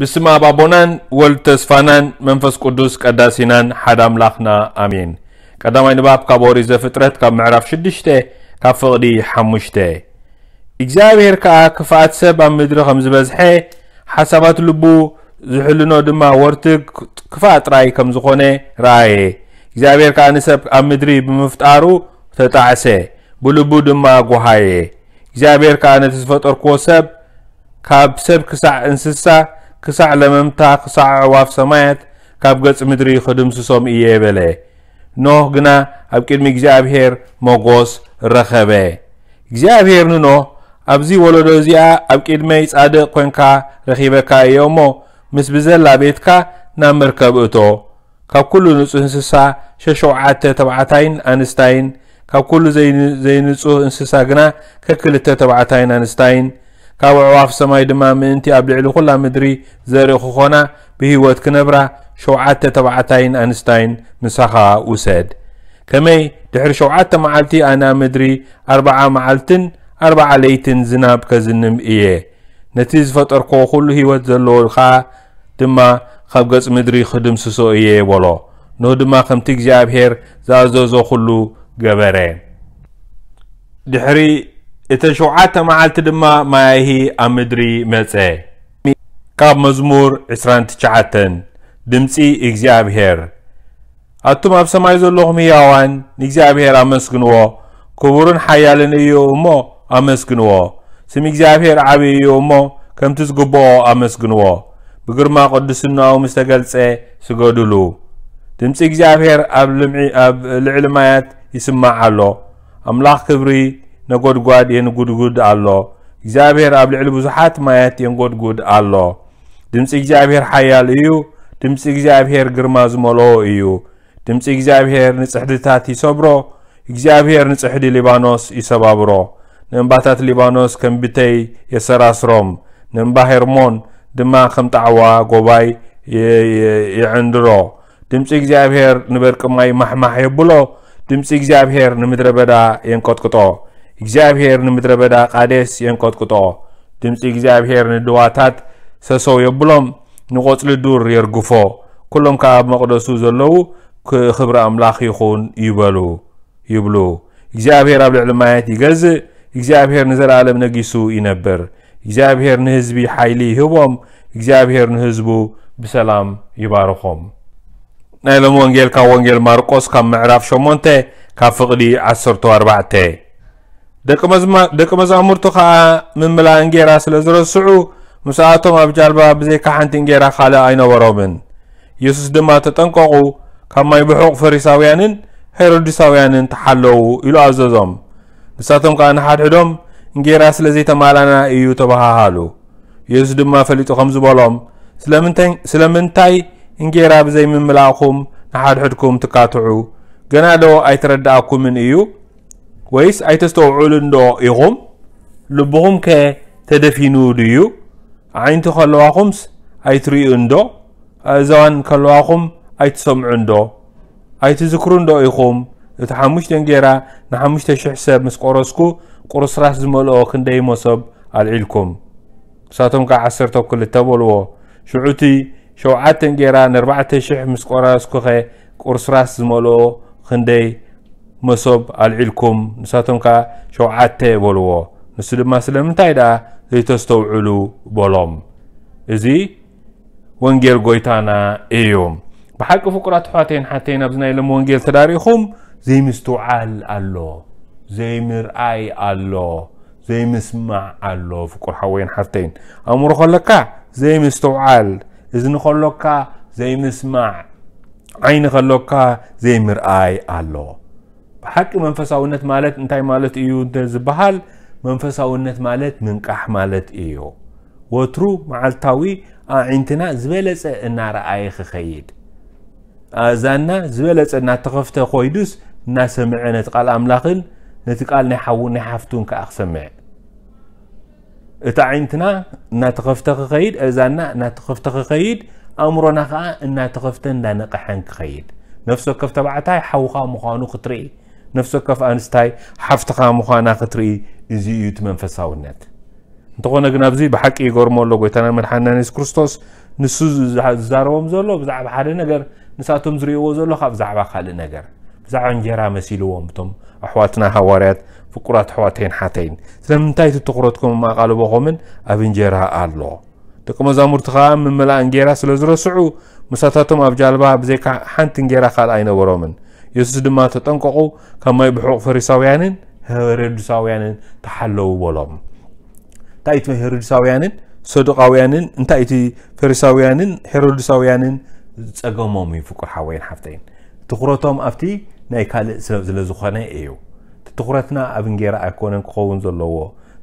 ብስማ አብ አቦናን ወልድ ተስፋናን መንፈስ ቅዱስ ቀዳሲናን ሓደ ኣምላኽና ኣሜን ቀዳማይ ንባብ ካብ ወሪ ዘፍጥረት ካብ ምዕራፍ 6 ካብ ፍቕዲ 5 ሙሽ እግዚኣብሔር ከዓ ክፍኣት ሰብ ኣብ ምድሪ ከም ዝበዝሐ ሓሳባት ልቡ ዝሕልኖ ድማ ወርቲ ክፋእ ጥራይ ከም ዝኾነ ረአየ እግዚኣብሔር ከዓ ንሰብ ኣብ ምድሪ ብምፍጣሩ ተጣዕሰ ብልቡ ድማ ጓሃየ እግዚኣብሔር ከዓ ነቲ ዝፈጠርክዎ ሰብ ካብ ሰብ ክሳዕ እንስሳ ክሳዕ ለመምታ ክሳዕ ኣዕዋፍ ሰማያት ካብ ገጽ ምድሪ ክድምስሶም እየ በለ ኖህ ግና ኣብ ቅድሚ እግዚኣብሄር መጎስ ረኸበ እግዚኣብሄር ንኖህ ኣብዚ ወለዶ እዚኣ ኣብ ቅድመይ ጻድቕ ኮንካ ረኺበካ እዮ እሞ ምስ ብዘላ ቤትካ ናብ መርከብ እቶ ካብ ኩሉ ንጹህ እንስሳ ሸሸውዓተ ተባዕታይን ኣንስታይን ካብ ኩሉ ዘይንጹህ እንስሳ ግና ከክልተ ተባዕታይን ኣንስታይን ካብ ኣዕዋፍ ሰማይ ድማ ምእንቲ ኣብ ልዕሊ ኩላ ምድሪ ዘርኢ ክኾና ብህይወት ክነብራ ሸውዓተ ተባዕታይን ኣንስታይን ምሳኻ ውሰድ ከመይ ድሕሪ ሸውዓተ መዓልቲ ኣና ምድሪ ኣርባዓ መዓልትን ኣርባዓ ለይትን ዝናብ ከዝንም እየ ነቲ ዝፈጠርኮ ኩሉ ህይወት ዘለዎ ከዓ ድማ ካብ ገፅ ምድሪ ክድምስሶ እየ በሎ ኖህ ድማ ከምቲ እግዚኣብሔር ዝኣዘዞ ኩሉ ገበረ ድሕሪ እቲ ሸውዓተ መዓልቲ ድማ ማያሂ ኣብ ምድሪ መፀ ካብ መዝሙር 29 ድምፂ እግዚኣብሔር ኣቱም ኣብ ሰማይ ዘለኹም ህያዋን ንእግዚኣብሔር ኣመስግንዎ ክቡርን ሓያልን እዩ እሞ ኣመስግንዎ ስም እግዚኣብሔር ዓብዪ እዩ እሞ ከምቲ ዝግብኦ ኣመስግንዎ ብግርማ ቅዱስናኡ ምስ ተገልጸ ስገድሉ ድምፂ እግዚኣብሔር ኣብ ልዕሊ ማያት ይስማዕ ኣሎ ኣምላኽ ክብሪ ነጎድጓድ የንጉድጉድ ኣሎ እግዚኣብሔር ኣብ ልዕሊ ብዙሓት ማያት የንጎድጉድ ኣሎ ድምፂ እግዚኣብሔር ሓያል እዩ ድምፂ እግዚኣብሔር ግርማ ዝመልኦ እዩ ድምፂ እግዚኣብሔር ንፅሕድታት ይሰብሮ እግዚኣብሔር ንፅሕዲ ሊባኖስ ይሰባብሮ ንእምባታት ሊባኖስ ከም ብተይ የሰራስሮም ንእምባ ሄርሞን ድማ ከም ጣዕዋ ጎባይ ይዕንድሮ ድምፂ እግዚኣብሔር ንበርቂ ማይ ማሕማሕ የብሎ ድምፂ እግዚኣብሔር ንምድረ በዳ የንቀጥቅጦ እግዚኣብሔር ንምድረ በዳ ቃዴስ የንቆጥቅጦ ድምፂ እግዚኣብሔር ንድዋታት ሰሰው የብሎም ንቆፅሊ ዱር የርግፎ ኩሎም ከዓ ኣብ መቕደሱ ዘለዉ ክብሪ ኣምላኽ ይኹን ይበሉ ይብሉ እግዚኣብሔር ኣብ ልዕሊ ማየት ይገዝእ እግዚኣብሔር ንዘለኣለም ነጊሱ ይነብር እግዚኣብሔር ንህዝቢ ሓይሊ ይህቦም እግዚኣብሔር ንህዝቡ ብሰላም ይባርኾም ናይ ሎም ወንጌል ካብ ወንጌል ማርቆስ ካብ ምዕራፍ 8 ካብ ፍቕዲ 14 ደቂ መዛሙርቱ ከዓ ምምላ እንጌራ ስለ ዝረስዑ ምስኣቶም ኣብ ጃልባ ብዘይካ ሓንቲ እንጌራ ካልእ ኣይነበሮምን የሱስ ድማ ተጠንቀቑ ካብ ማይ ብሑቕ ፈሪሳውያንን ሄሮድሳውያንን ተሓለዉ ኢሉ ኣዘዞም ንሳቶም ከዓ ንሓድሕዶም እንጌራ ስለ ዘይተማላና እዩ ተባሃሃሉ የሱስ ድማ ፈሊጡ ከም ዝበሎም ስለምንታይ እንጌራ ብዘይምምላእኹም ንሓድሕድኩም ትካትዑ ገና ዶ ኣይተረዳእኩምን እዩ ويس ايتستو علن دو ايغوم لبغوم كا تدفينو ديو عين تخلو اخمس ايتري اندو ازوان كلو اخم ايتسم عندو ايتذكرون دو ايغوم اتحاموش دنجيرا نحاموش تشح سب مس قرسكو قرس راس زمولو كندي دي مصب العلكم ساتم كا عصر تو كل تبولو شعوتي شوعات دنجيرا نربعة تشح مس قرسكو خي قرس راس زمولو خن መሶብ ኣልዒልኩም ንሳቶም ከዓ ሸውዓተ በልዎ ንሱ ድማ ስለምንታይ ደኣ ዘይተስተውዕሉ በሎም እዚ ወንጌል ጎይታና እዩ ብሓቂ ፍቁራት ኣሕዋተይን ሓተይን ኣብዚ ናይ ሎም ወንጌል ተዳሪኹም ዘይምስትውዓል ኣሎ ዘይምርኣይ ኣሎ ዘይምስማዕ ኣሎ ፍቁር ሓወይን ሓፍተይን ኣእምሮ ከለካ ዘይምስትውዓል እዝኒ ከሎካ ዘይምስማዕ ዓይኒ ከሎካ ዘይምርኣይ ኣሎ حق منفساونت مالت انتاي مالت ايو زبحال منفساونت مالت منقح مالت ايو وترو معلتاوي عينتنا زبلص ان راي خخيد ازانا زبلص ان تخفته خويدس نا سمعنت قال املاخن نتي قال نحاول نحفتون كاقسمع اتعينتنا ان تخفته خخيد ازانا ان تخفته خخيد امرنا ان تخفته ان نقحن خخيد نفسه كفته حوخا مخانو خطري ነፍሲ ወከፍ ኣንስታይ ሓፍትኻ ምዃና ክትርኢ እዚ እዩ እቲ መንፈሳውነት እንተኾነ ግን ኣብዚ ብሓቂ ይገርሞ ኣሎ ጎይታና መድሓና የሱስ ክርስቶስ ንሱ ዝዛረቦም ዘሎ ብዛዕባ ሓደ ነገር ንሳቶም ዝርእይዎ ዘሎ ካብ ብዛዕባ ካልእ ነገር ብዛዕባ እንጀራ መሲልዎም እቶም ኣሕዋትና ሃዋርያት ፍቁራት ኣሕዋተይን ሓተይን ስለምንታይ ትትኩረትኩም ማእቃልቦኹምን ኣብ እንጀራ ኣሎ ደቂ መዛሙርቲ ከዓ ምምላእ እንጌራ ስለ ዝረስዑ ምሳታቶም ኣብ ጃልባ ብዘይካ ሓንቲ እንጌራ ካልእ ኣይነበሮምን የሱ ድማ ተጠንቀቑ ከመይ ብሑቕ ፈሪሳውያንን ሄሮድሳውያንን ተሓለው በሎም እንታይ እቲ ሄሮድሳውያንን ሰዱቃውያንን እንታይ እቲ ፈሪሳውያንን ሄሮድሳውያንን ዝፀገሞም እዩ ፍቁር ሓወይን ሓፍተይን ትኩረቶም ኣብቲ ናይ ካልእ ስለ ዝኾነ እዩ ትኩረትና ኣብ እንጌራ ኣይኮነን ክኸውን ዘለዎ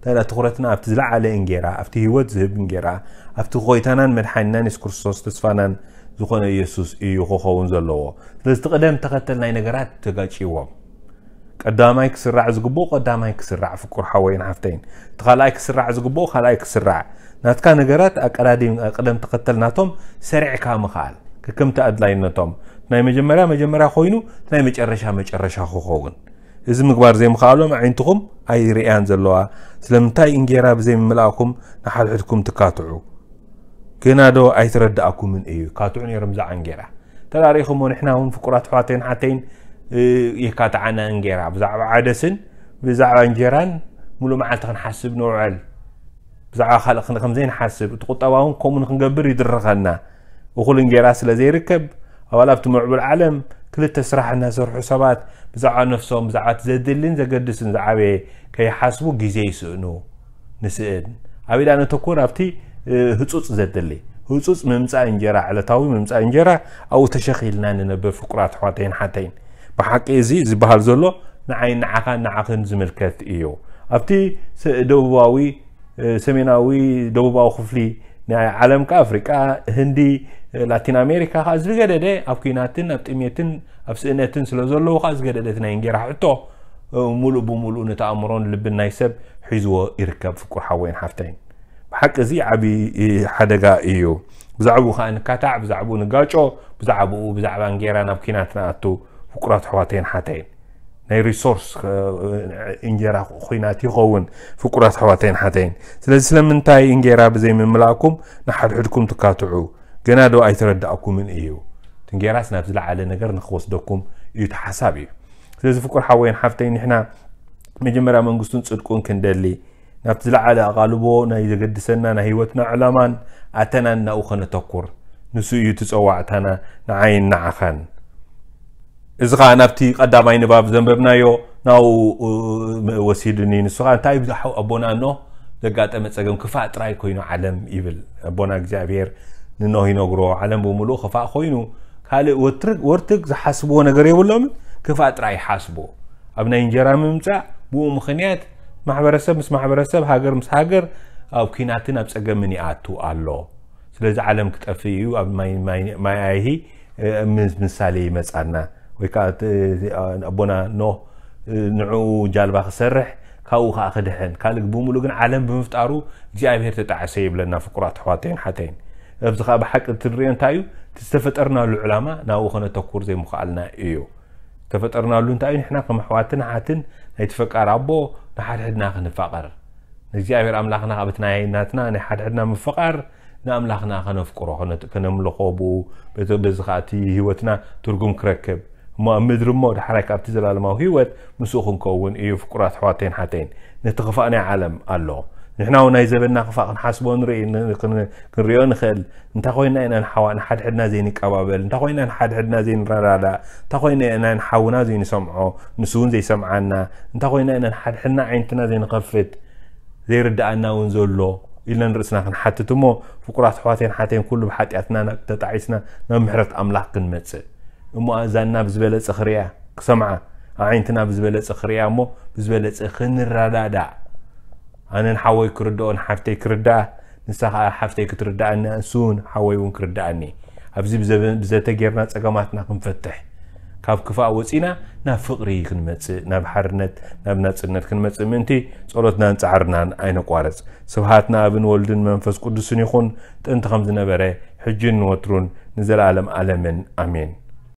እንተ ትኩረትና ኣብቲ ዝለዓለ እንጌራ ኣብቲ ሂወት ዝህብ እንጌራ ኣብቲ ጎይታናን መድሓኒናን የሱስ ክርስቶስ ተስፋናን ዝኾነ ኢየሱስ እዩ ክኸውን ዘለዎ ስለዚቲ ቀደም ተኸተል ናይ ነገራት ተጋጭዎም ቀዳማይ ክስራዕ ዝግብኡ ቀዳማይ ክስራዕ ፍቁር ሓወይን ሓፍተይን እቲ ካልኣይ ክስራዕ ዝግብኡ ካልኣይ ክስራዕ ናትካ ነገራት ኣቀዳዲም ቅደም ተኸተል ናቶም ሰሪዕካ ምኽኣል ክክምቲ ኣድላይነቶም ናይ መጀመርያ መጀመርያ ኮይኑ ናይ መጨረሻ መጨረሻ ክኸውን እዚ ምግባር ዘይምኽኣሎም ዓይነትኹም ኣይርእያን ዘለዋ ስለምንታይ እንጌራ ብዘይምምላእኩም ንሓድሕድኩም ትካትዑ كنادو أيتردأكم من أيو كاتعني رمز عنجرة تلاقيهم نحنا هم فقرات حاتين حاتين يكاتعنا انجيرا بزعبا عدسن بزعبا انجيران ملو معالتا كنحسب نوعل بزعبا خلقنا كمزي نحسب تقطباهم كومن كنقبر يدرخنا وكل انجيرا سلا زيركب ولا بتمعب العالم كل التسرح الناس سرحوا سبات نفسهم بزعبا تزدلن زقدسن كي كيحاسبوا جيزي يسئنو نسئن أبدا نتكون أبتي هتوص زدلي هتوص ممتع إنجرا على تاوي ممتع إنجرا أو تشخيلنا ننبه فقرات حواتين حتين بحق إزي زبهر زلو نعين نعقا نعقا زملكات إيو أبتي دوباوي سميناوي دوباو خفلي نعي عالم كافريكا هندي لاتين أمريكا خاز بغادة دي أبكيناتين أبتميتين أبسئناتين سلوزولو خاز بغادة دي نعينجرا حتو ملو بملو نتأمرون لبن نايسب حيزو إركب فكو حوين حفتين ሓቂ እዚ ዓብዪ ሓደጋ እዩ ብዛዕባኡ ከዓ ንካታዕ ብዛዕባኡ ንጋጮ ብዛዕባኡ ብዛዕባ ንጌራ ናብ ኪናት ንኣቱ ፍቁራት ኣሕዋተይን ሓተይን ናይ ሪሶርስ እንጀራ ኩናት ይኸውን ፍቁራት ኣሕዋተይን ሓተይን ስለዚ ስለምንታይ እንጌራ ብዘይምምላእኩም ንሓድሕድኩም ትካትዑ ገና ዶ ኣይተረዳእኩምን እዩ ትንጌራስ ናብ ዝለዓለ ነገር ንክወስደኩም እዩ ተሓሳብ እዩ ስለዚ ፍቁር ሓወይን ሓፍተይን ንሕና መጀመርያ መንግስቱን ፅድቁን ክንደሊ نبت زلعلا غالبو نايد قدسنا نهيوتنا علامان أتنا نأوخ نتكور نسوي تسوى عتنا نعين نعخان إذا كان نبتي قدام أي نباب زنببنا يو ناو وسيدني نسوها تايب زحو أبونا نو دقات أمت سجن كفاة راي كوينو علم إبل أبونا جابير ننوهي نغرو علم بوملو خفاء خوينو قال ورتك ورتك زحسبو نغري ولوم كفاة راي حاسبو أبنا إنجرام ممتع بو مخنيات ማሕበረሰብ ምስ ማሕበረሰብ ሃገር ምስ ሃገር ኣብ ኩናትን ኣብ ፀገምን ይኣቱ ኣሎ ስለዚ ዓለም ክጠፍ እዩ ኣብ ማይኣይሂ ምሳሌ ይመፃና ወይ ከዓ ኣቦና ኖህ ንዕኡ ጃልባ ክሰርሕ ካብኡ ከዓ ክድሕን ካልእ ብምሉእ ግን ዓለም ብምፍጣሩ እግዚኣብሔር ተጣዕሰ ይብለና ፍቁራት ኣሕዋተይን ሓተይን ኣብዚ ከዓ ብሓቂ እትንሪኦ እንታይ እዩ እቲ ዝተፈጠርናሉ ዕላማ ናብኡ ክነተኩር ዘይምኽኣልና እዩ تفترنا لون تأين إحنا كمحواتنا عاتن نتفق عربو نحد حدنا خن فقر نجي أبي رام قبتنا عيناتنا نحد حدنا من فقر نام خن فقر خن كنم لقابو بتو بزغاتي هوتنا ترجم كركب ما مدر ما ده حركة ابتزال ما هوت مسوخن كون إيه فقرات حواتين حاتين نتغفأنا عالم الله نحنا هنا إذا بدنا خفاق نحاسبون رأي إن كن كن رأي نخل أنت خوينا إن نحاو نحد حدنا زين كبابل أنت خوينا نحد حدنا زين رادا أنت خوينا إن نحاو نازين سمعوا نسون زي سمعنا أنت خوينا إن نحد حدنا عينتنا زين قفت زي رد أنا ونزلوا إلا نرسنا خن حتى تمو فقرات حواتين حاتين كل بحاتي أثناء تتعيسنا نمحرة أملاك كلمتس أمو أزاننا بزبالة سخرية سمعة عينتنا بزبالة سخرية أمو بزبالة سخن الرادا ኣነን ሓወይ ክርድኦን ሓፍተይ ክርዳእ ንሳ ከዓ ሓፍተይ ክትርዳእኒ ንስውን ሓወይ እውን ክርዳእኒ ኣብዚ ብዘተጌርና ፀገማትና ክንፈትሕ ካብ ክፋእ ወፂና ናብ ፍቕሪ ክንመፅእ ናብ ሓርነት ናብ ናፅነት ክንመፅእ ምእንቲ ፀሎትና ፃዕርናን ኣይነቋረፅ ስብሃትና ኣብን ወልድን መንፈስ ቅዱስን ይኹን ጥንቲ ከም ዝነበረ ሕጂን ንወትሩን ንዘለኣለም ኣለምን ኣሜን